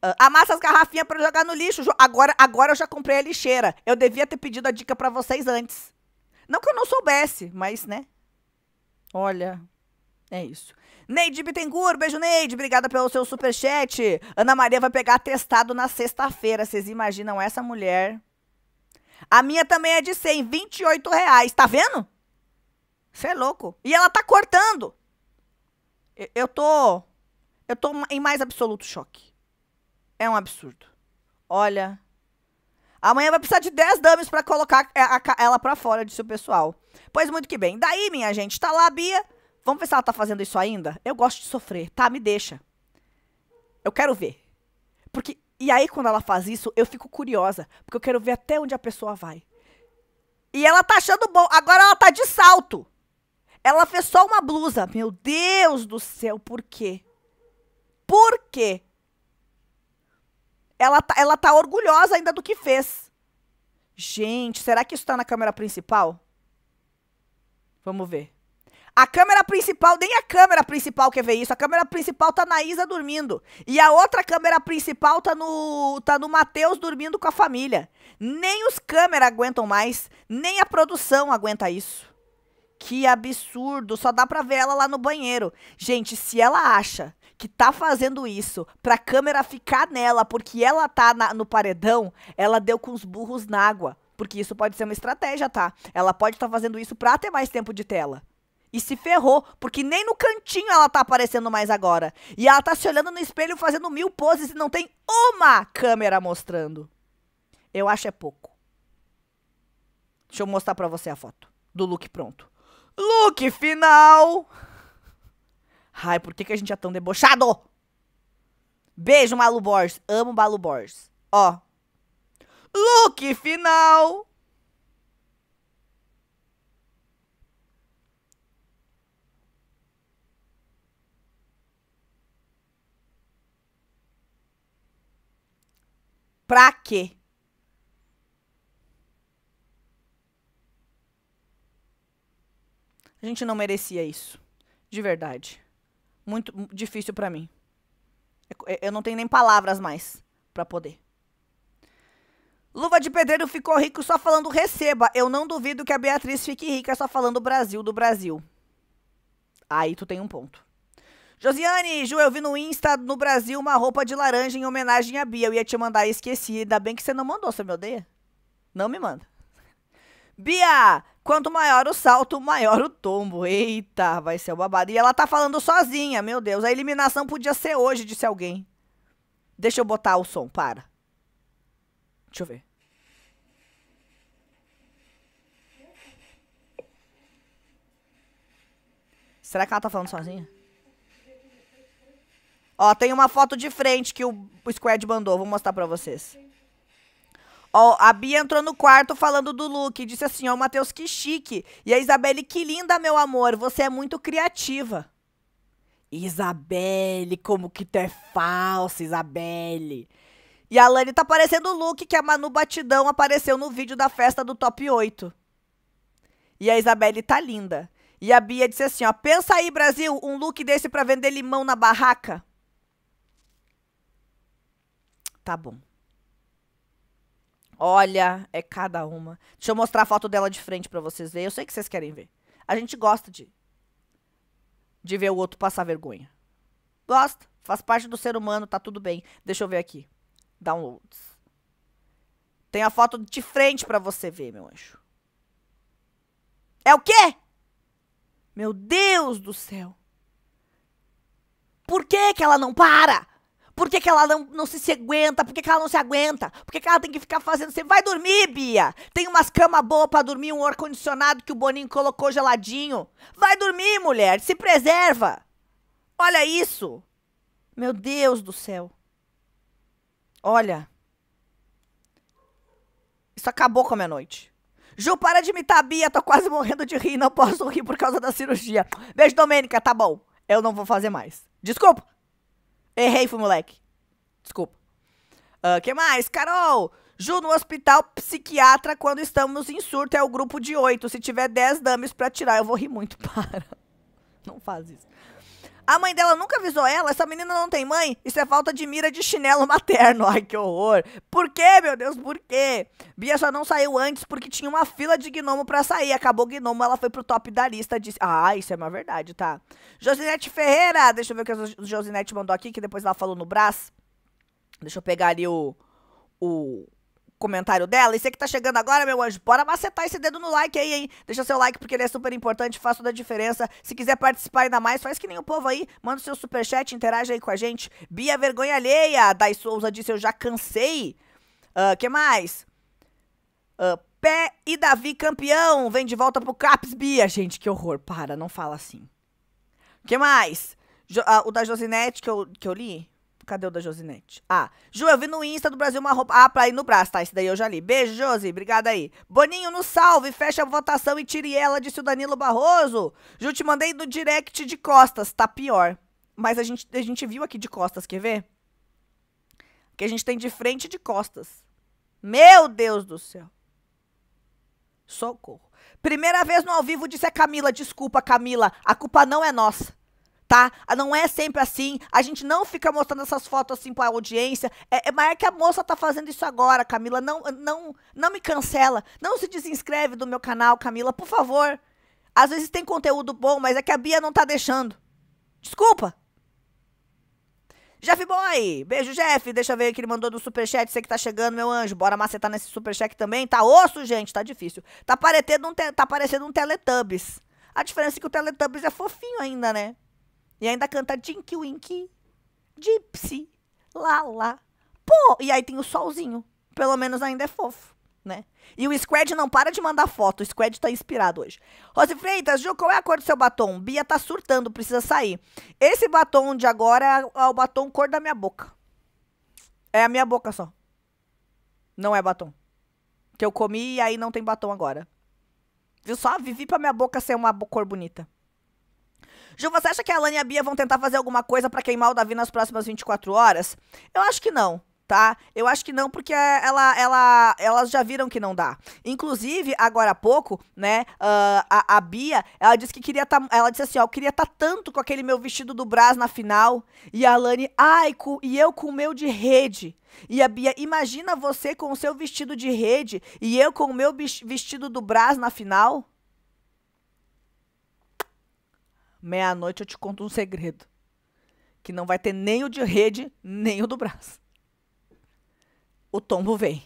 Uh, amassa as garrafinhas para jogar no lixo. Agora, agora eu já comprei a lixeira. Eu devia ter pedido a dica para vocês antes. Não que eu não soubesse, mas, né? Olha, é isso. Neide Bittencourt, beijo Neide, obrigada pelo seu superchat. Ana Maria vai pegar testado na sexta-feira, vocês imaginam essa mulher? A minha também é de 100, 28 reais, tá vendo? Você é louco. E ela tá cortando. Eu tô. Eu tô em mais absoluto choque. É um absurdo. Olha. Amanhã vai precisar de 10 dames para colocar é, ela para fora de seu pessoal. Pois muito que bem. Daí, minha gente, tá lá a Bia. Vamos ver se ela tá fazendo isso ainda? Eu gosto de sofrer, tá? Me deixa. Eu quero ver. Porque. E aí, quando ela faz isso, eu fico curiosa. Porque eu quero ver até onde a pessoa vai. E ela tá achando bom. Agora ela tá de salto. Ela fez só uma blusa. Meu Deus do céu, por quê? Por quê? Ela tá, ela tá orgulhosa ainda do que fez. Gente, será que isso tá na câmera principal? Vamos ver. A câmera principal, nem a câmera principal quer ver isso. A câmera principal tá na Isa dormindo. E a outra câmera principal tá no, tá no Matheus dormindo com a família. Nem os câmeras aguentam mais, nem a produção aguenta isso. Que absurdo, só dá pra ver ela lá no banheiro. Gente, se ela acha que tá fazendo isso pra câmera ficar nela porque ela tá na, no paredão, ela deu com os burros na água. Porque isso pode ser uma estratégia, tá? Ela pode estar tá fazendo isso pra ter mais tempo de tela. E se ferrou, porque nem no cantinho ela tá aparecendo mais agora. E ela tá se olhando no espelho fazendo mil poses e não tem uma câmera mostrando. Eu acho é pouco. Deixa eu mostrar pra você a foto do look pronto. Look final! Ai, por que, que a gente é tão debochado? Beijo, Malu Borges. Amo Malu Borges. Ó. Look final! Pra quê? A gente não merecia isso. De verdade. Muito difícil para mim. Eu não tenho nem palavras mais para poder. Luva de Pedreiro ficou rico só falando receba. Eu não duvido que a Beatriz fique rica só falando Brasil do Brasil. Aí tu tem um ponto. Josiane, Ju, eu vi no Insta no Brasil uma roupa de laranja em homenagem a Bia. Eu ia te mandar e esqueci. Ainda bem que você não mandou, você me odeia? Não me manda. Bia, Quanto maior o salto, maior o tombo. Eita, vai ser o babado. E ela tá falando sozinha, meu Deus. A eliminação podia ser hoje, disse alguém. Deixa eu botar o som, para. Deixa eu ver. Será que ela tá falando sozinha? Ó, tem uma foto de frente que o Squad mandou. Vou mostrar pra vocês. Ó, a Bia entrou no quarto falando do look e disse assim: Ó, oh, Matheus, que chique. E a Isabelle, que linda, meu amor, você é muito criativa. Isabelle, como que tu é falsa, Isabelle. E a Lani tá parecendo o look que a Manu Batidão apareceu no vídeo da festa do Top 8. E a Isabelle tá linda. E a Bia disse assim, ó, pensa aí, Brasil, um look desse para vender limão na barraca. Tá bom. Olha, é cada uma. Deixa eu mostrar a foto dela de frente para vocês verem. Eu sei que vocês querem ver. A gente gosta de de ver o outro passar vergonha. Gosta, faz parte do ser humano, tá tudo bem. Deixa eu ver aqui. Downloads. Tem a foto de frente para você ver, meu anjo. É o quê? Meu Deus do céu. Por que que ela não para? Por que, que ela não, não se aguenta? Por que, que ela não se aguenta? Por que, que ela tem que ficar fazendo? Você vai dormir, Bia! Tem umas camas boas pra dormir, um ar-condicionado que o Boninho colocou geladinho. Vai dormir, mulher! Se preserva! Olha isso! Meu Deus do céu! Olha. Isso acabou com a minha noite. Ju, para de imitar a Bia, tô quase morrendo de rir, não posso rir por causa da cirurgia. Beijo, Domênica, tá bom. Eu não vou fazer mais. Desculpa, Errei, fui moleque. Desculpa. Uh, que mais? Carol! Ju no hospital psiquiatra quando estamos em surto é o grupo de oito. Se tiver dez dames para tirar, eu vou rir muito. [laughs] Para. Não faz isso. A mãe dela nunca avisou ela, essa menina não tem mãe, isso é falta de mira de chinelo [laughs] materno. Ai, que horror. Por quê, meu Deus, por quê? Bia só não saiu antes porque tinha uma fila de gnomo pra sair. Acabou o gnomo, ela foi pro top da lista. Disse... Ah, isso é uma verdade, tá. Josinete Ferreira, deixa eu ver o que a Josinete mandou aqui, que depois ela falou no braço. Deixa eu pegar ali o... O, comentário dela. E você que tá chegando agora, meu anjo, bora macetar esse dedo no like aí, hein? Deixa seu like porque ele é super importante, faz toda a diferença. Se quiser participar ainda mais, faz que nem o povo aí, manda o seu superchat, interage aí com a gente. Bia Vergonha Alheia, Dai Souza disse, eu já cansei. Uh, que mais? Uh, Pé e Davi campeão, vem de volta pro Caps, Bia. Gente, que horror, para, não fala assim. que mais? Jo, uh, o da Josinete que eu, que eu li? Cadê o da Josinete? Ah, Ju, eu vi no Insta do Brasil uma roupa. Ah, pra ir no braço, tá? Esse daí eu já li. Beijo, Josi. Obrigada aí. Boninho, no salve. Fecha a votação e tire ela, disse o Danilo Barroso. Ju, te mandei no direct de costas. Tá pior. Mas a gente, a gente viu aqui de costas, quer ver? Que a gente tem de frente e de costas. Meu Deus do céu. Socorro. Primeira vez no ao vivo disse a Camila. Desculpa, Camila. A culpa não é nossa tá? Ah, não é sempre assim. A gente não fica mostrando essas fotos assim pra audiência. É, é, que a moça tá fazendo isso agora, Camila. Não, não, não me cancela. Não se desinscreve do meu canal, Camila, por favor. Às vezes tem conteúdo bom, mas é que a Bia não tá deixando. Desculpa. Jeff Boy, beijo, Jeff. Deixa eu ver o que ele mandou do superchat. Você que tá chegando, meu anjo. Bora macetar nesse superchat também. Tá osso, gente, tá difícil. Tá parecendo um, te tá parecendo um Teletubbies. A diferença é que o Teletubbies é fofinho ainda, né? E ainda canta Jinky Winky, Gypsy, Lala. Pô! E aí tem o solzinho. Pelo menos ainda é fofo, né? E o Squad não para de mandar foto. O Squad tá inspirado hoje. Rose Freitas, Ju, qual é a cor do seu batom? Bia tá surtando, precisa sair. Esse batom de agora é o batom cor da minha boca. É a minha boca só. Não é batom. Que eu comi e aí não tem batom agora. Viu só? Vivi pra minha boca ser uma cor bonita. Ju, você acha que a Alane e a Bia vão tentar fazer alguma coisa para queimar o Davi nas próximas 24 horas? Eu acho que não tá? Eu acho que não, porque ela, ela, elas já viram que não dá. Inclusive, agora há pouco, né, uh, a, a, Bia, ela disse que queria tá, ela disse assim, ó, eu queria estar tá tanto com aquele meu vestido do Brás na final, e a Lani, ai, e eu com o meu de rede. E a Bia, imagina você com o seu vestido de rede, e eu com o meu vestido do Brás na final? meia-noite eu te conto um segredo. Que não vai ter nem o de rede, nem o do braço. O tombo vem.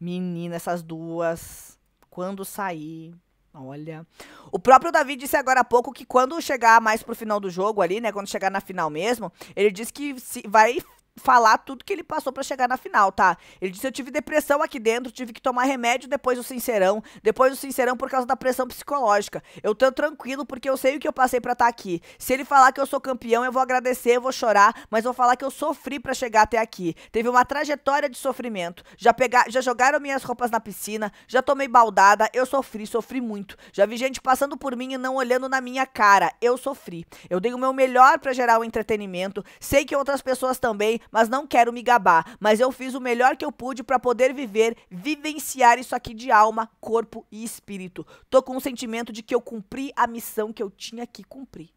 Menina, essas duas. Quando sair. Olha. O próprio Davi disse agora há pouco que quando chegar mais pro final do jogo ali, né? Quando chegar na final mesmo, ele disse que vai falar tudo que ele passou para chegar na final, tá? Ele disse: "Eu tive depressão aqui dentro, tive que tomar remédio depois do sincerão, depois do sincerão por causa da pressão psicológica. Eu tô tranquilo porque eu sei o que eu passei para estar tá aqui. Se ele falar que eu sou campeão, eu vou agradecer, eu vou chorar, mas vou falar que eu sofri para chegar até aqui. Teve uma trajetória de sofrimento. Já pegar, já jogaram minhas roupas na piscina, já tomei baldada, eu sofri, sofri muito. Já vi gente passando por mim e não olhando na minha cara. Eu sofri. Eu dei o meu melhor para gerar o entretenimento. Sei que outras pessoas também mas não quero me gabar, mas eu fiz o melhor que eu pude para poder viver, vivenciar isso aqui de alma, corpo e espírito. Tô com o sentimento de que eu cumpri a missão que eu tinha que cumprir.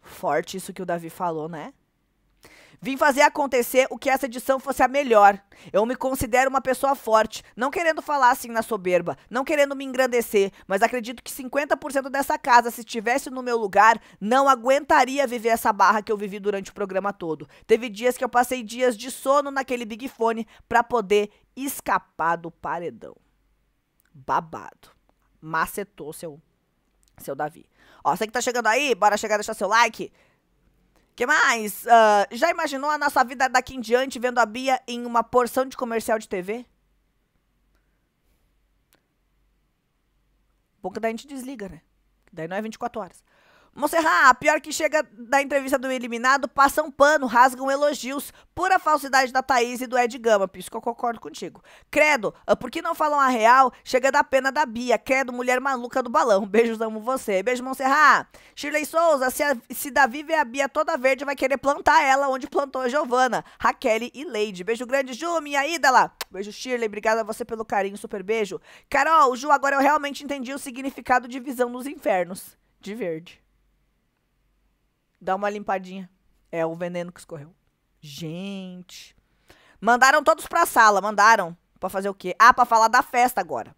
Forte isso que o Davi falou, né? Vim fazer acontecer o que essa edição fosse a melhor. Eu me considero uma pessoa forte, não querendo falar assim na soberba, não querendo me engrandecer, mas acredito que 50% dessa casa, se estivesse no meu lugar, não aguentaria viver essa barra que eu vivi durante o programa todo. Teve dias que eu passei dias de sono naquele Big Fone para poder escapar do paredão. Babado. Macetou seu seu Davi. Ó, você que tá chegando aí, bora chegar e deixar seu like que mais? Uh, já imaginou a nossa vida daqui em diante vendo a Bia em uma porção de comercial de TV? Pouca da gente desliga, né? Daí não é 24 horas. Monserrat, pior que chega da entrevista do eliminado, passam um pano, rasgam elogios, pura falsidade da Thaís e do Ed Gama, por isso que eu concordo contigo. Credo, ah, por que não falam a real? Chega da pena da Bia, credo, mulher maluca do balão. Beijos, amo você. Beijo, Monserrat. Shirley Souza, se, a, se Davi vê a Bia toda verde, vai querer plantar ela onde plantou a Giovana, Raquel e Leide. Beijo grande, Ju, minha ida lá. Beijo, Shirley, obrigada a você pelo carinho, super beijo. Carol, Ju, agora eu realmente entendi o significado de visão dos infernos. De verde. Dá uma limpadinha. É o veneno que escorreu. Gente. Mandaram todos pra sala, mandaram. Pra fazer o quê? Ah, pra falar da festa agora.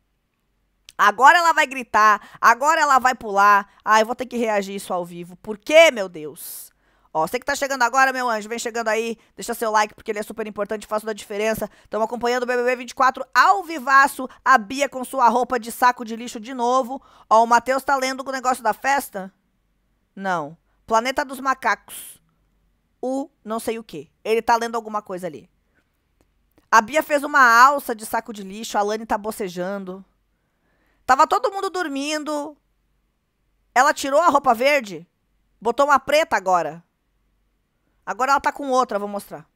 Agora ela vai gritar, agora ela vai pular. Ah, eu vou ter que reagir isso ao vivo. Por quê, meu Deus? Ó, você que tá chegando agora, meu anjo, vem chegando aí, deixa seu like porque ele é super importante, faz toda a diferença. Estamos acompanhando o BBB 24 ao vivaço, a Bia com sua roupa de saco de lixo de novo. Ó, o Matheus tá lendo o negócio da festa? Não. Planeta dos Macacos. O não sei o que. Ele tá lendo alguma coisa ali. A Bia fez uma alça de saco de lixo, a Lani tá bocejando. Tava todo mundo dormindo. Ela tirou a roupa verde, botou uma preta agora. Agora ela tá com outra, vou mostrar.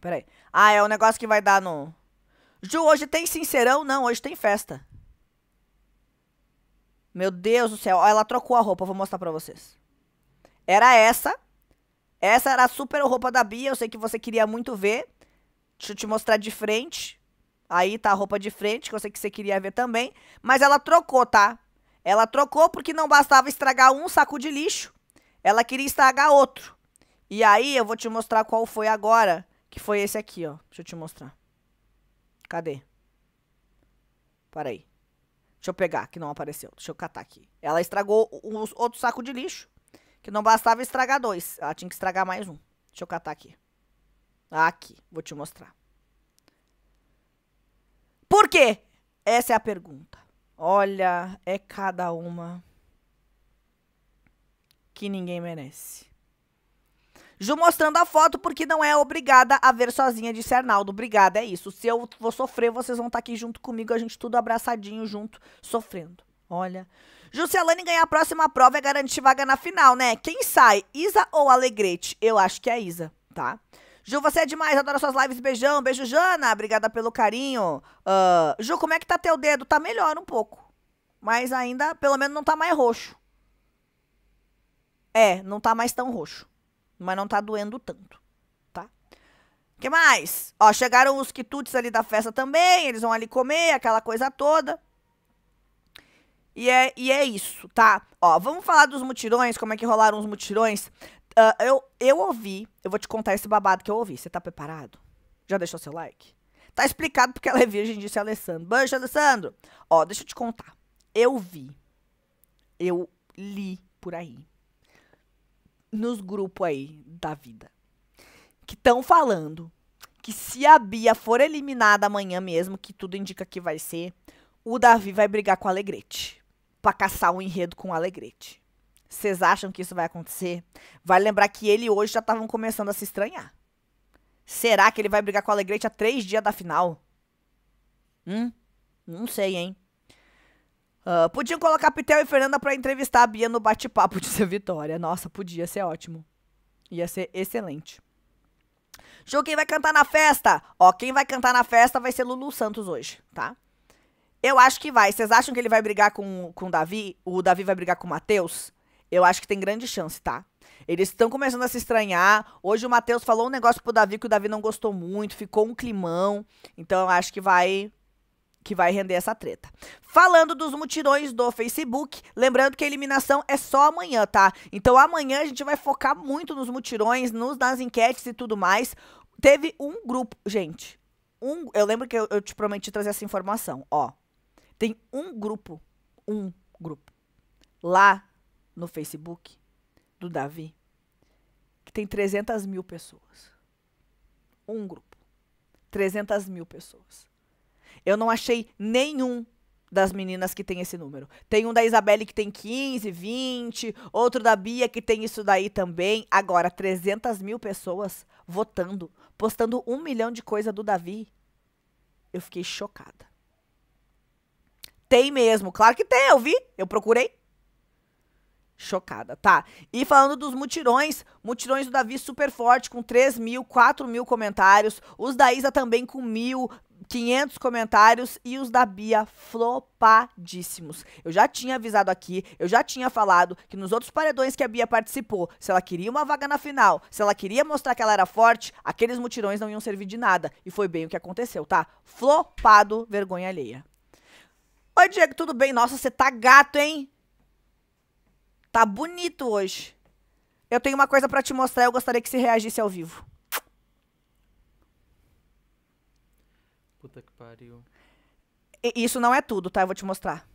Peraí. Ah, é o um negócio que vai dar no. Ju, hoje tem sincerão? Não, hoje tem festa. Meu Deus do céu. Ela trocou a roupa, vou mostrar pra vocês. Era essa. Essa era a super roupa da Bia, eu sei que você queria muito ver. Deixa eu te mostrar de frente. Aí tá a roupa de frente, que eu sei que você queria ver também. Mas ela trocou, tá? Ela trocou porque não bastava estragar um saco de lixo. Ela queria estragar outro. E aí eu vou te mostrar qual foi agora, que foi esse aqui, ó. Deixa eu te mostrar. Cadê? Para aí. Deixa eu pegar, que não apareceu. Deixa eu catar aqui. Ela estragou um, outro saco de lixo, que não bastava estragar dois. Ela tinha que estragar mais um. Deixa eu catar aqui. Aqui, vou te mostrar. Por quê? Essa é a pergunta. Olha, é cada uma que ninguém merece. Ju mostrando a foto porque não é obrigada a ver sozinha, disse Arnaldo. Obrigada, é isso. Se eu vou sofrer, vocês vão estar tá aqui junto comigo, a gente tudo abraçadinho junto, sofrendo. Olha. Juscelane ganhar a próxima prova é garantir vaga na final, né? Quem sai, Isa ou Alegrete? Eu acho que é Isa, tá? Ju, você é demais, adoro suas lives, beijão. Beijo, Jana, obrigada pelo carinho. Uh, Ju, como é que tá teu dedo? Tá melhor um pouco, mas ainda, pelo menos não tá mais roxo. É, não tá mais tão roxo mas não tá doendo tanto, tá? que mais? Ó, chegaram os quitutes ali da festa também, eles vão ali comer, aquela coisa toda. E é, e é isso, tá? Ó, vamos falar dos mutirões, como é que rolaram os mutirões. Uh, eu, eu ouvi, eu vou te contar esse babado que eu ouvi. Você tá preparado? Já deixou seu like? Tá explicado porque ela é virgem, disse Alessandro. Beijo, Alessandro! Ó, deixa eu te contar. Eu vi, eu li por aí nos grupos aí da vida que estão falando que se a Bia for eliminada amanhã mesmo, que tudo indica que vai ser, o Davi vai brigar com o Alegrete para caçar um enredo com o Alegrete. Vocês acham que isso vai acontecer? Vai lembrar que ele hoje já estavam começando a se estranhar. Será que ele vai brigar com o Alegrete a três dias da final? Hum? Não sei, hein? Ah, podiam colocar Pitel e Fernanda para entrevistar a Bia no bate-papo de ser Vitória. Nossa, podia ser ótimo. Ia ser excelente. Ju, quem vai cantar na festa? Ó, quem vai cantar na festa vai ser Lulu Santos hoje, tá? Eu acho que vai. Vocês acham que ele vai brigar com, com o Davi? O Davi vai brigar com o Matheus? Eu acho que tem grande chance, tá? Eles estão começando a se estranhar. Hoje o Matheus falou um negócio pro Davi que o Davi não gostou muito, ficou um climão. Então eu acho que vai que vai render essa treta. Falando dos mutirões do Facebook, lembrando que a eliminação é só amanhã, tá? Então amanhã a gente vai focar muito nos mutirões, nos, nas enquetes e tudo mais. Teve um grupo, gente. Um, eu lembro que eu, eu te prometi trazer essa informação, ó. Tem um grupo, um grupo lá no Facebook do Davi que tem 300 mil pessoas. Um grupo. 300 mil pessoas. Eu não achei nenhum das meninas que tem esse número. Tem um da Isabelle que tem 15, 20, outro da Bia que tem isso daí também. Agora, 300 mil pessoas votando, postando um milhão de coisa do Davi. Eu fiquei chocada. Tem mesmo, claro que tem, eu vi, eu procurei. Chocada, tá. E falando dos mutirões, mutirões do Davi super forte, com 3 mil, 4 mil comentários. Os da Isa também com mil, 500 comentários e os da Bia flopadíssimos. Eu já tinha avisado aqui, eu já tinha falado que nos outros paredões que a Bia participou, se ela queria uma vaga na final, se ela queria mostrar que ela era forte, aqueles mutirões não iam servir de nada. E foi bem o que aconteceu, tá? Flopado, vergonha alheia. Oi, Diego, tudo bem? Nossa, você tá gato, hein? Tá bonito hoje. Eu tenho uma coisa para te mostrar, eu gostaria que você reagisse ao vivo. Puta que pariu. E isso não é tudo, tá? Eu vou te mostrar.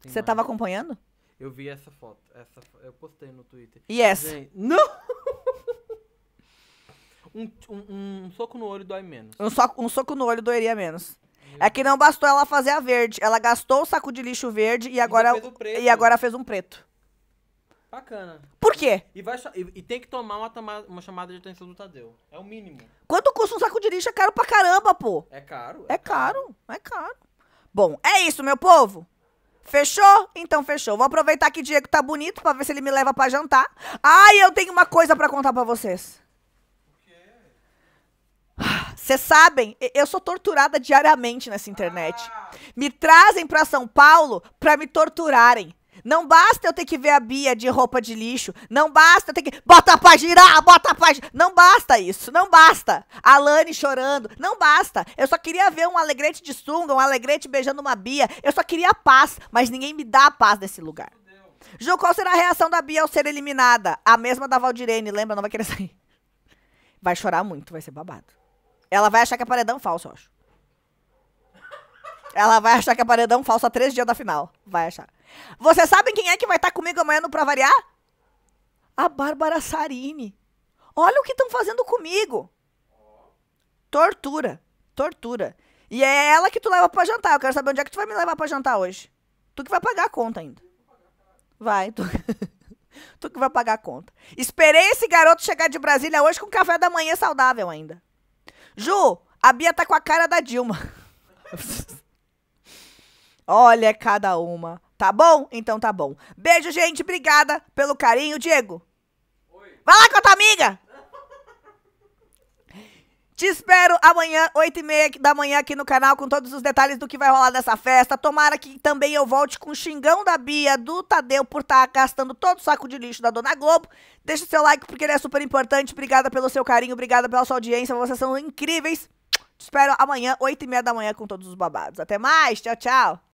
Tem Você mais. tava acompanhando? Eu vi essa foto. Essa, eu postei no Twitter. E essa? Gente, não! [laughs] um, um, um, soco no olho dói menos. Um soco, um soco no olho doeria menos. é que não bastou ela fazer a verde. Ela gastou o saco de lixo verde e agora, é e agora fez um preto. Bacana. Por quê? E, vai, e, e tem que tomar uma, uma chamada de atenção do Tadeu. É o mínimo. Quanto custa um saco de lixo? É caro pra caramba, pô. É caro. É, é caro. caro. É caro. Bom, é isso, meu povo. Fechou? Então fechou. Vou aproveitar que o Diego tá bonito pra ver se ele me leva pra jantar. Ai, ah, eu tenho uma coisa pra contar pra vocês. Vocês sabem, eu sou torturada diariamente nessa internet. Ah. Me trazem para São Paulo para me torturarem. Não basta eu ter que ver a Bia de roupa de lixo. Não basta eu ter que. Bota pra girar, bota pra girar. Não basta isso. Não basta. A Lani chorando. Não basta. Eu só queria ver um alegrete de sunga, um alegrete beijando uma Bia. Eu só queria paz, mas ninguém me dá a paz nesse lugar. Ju, qual será a reação da Bia ao ser eliminada? A mesma da Valdirene, lembra? Não vai querer sair. Vai chorar muito, vai ser babado. Ela vai achar que é paredão falso, eu acho. Ela vai achar que é paredão falso há três dias da final. Vai achar. Você sabe quem é que vai estar comigo amanhã no Pra Variar? A Bárbara Sarini. Olha o que estão fazendo comigo. Tortura. Tortura. E é ela que tu leva pra jantar. Eu quero saber onde é que tu vai me levar pra jantar hoje. Tu que vai pagar a conta ainda. Vai, tu. [laughs] tu que vai pagar a conta. Esperei esse garoto chegar de Brasília hoje com café da manhã saudável ainda. Ju, a Bia tá com a cara da Dilma. [laughs] Olha cada uma. Tá bom? Então tá bom. Beijo, gente. Obrigada pelo carinho, Diego. Oi. Vai lá com a tua amiga. Te espero amanhã, 8 e meia da manhã, aqui no canal, com todos os detalhes do que vai rolar nessa festa. Tomara que também eu volte com o xingão da Bia, do Tadeu, por estar tá gastando todo o saco de lixo da Dona Globo. Deixa o seu like, porque ele é super importante. Obrigada pelo seu carinho, obrigada pela sua audiência. Vocês são incríveis. Te espero amanhã, 8 e meia da manhã, com todos os babados. Até mais, tchau, tchau.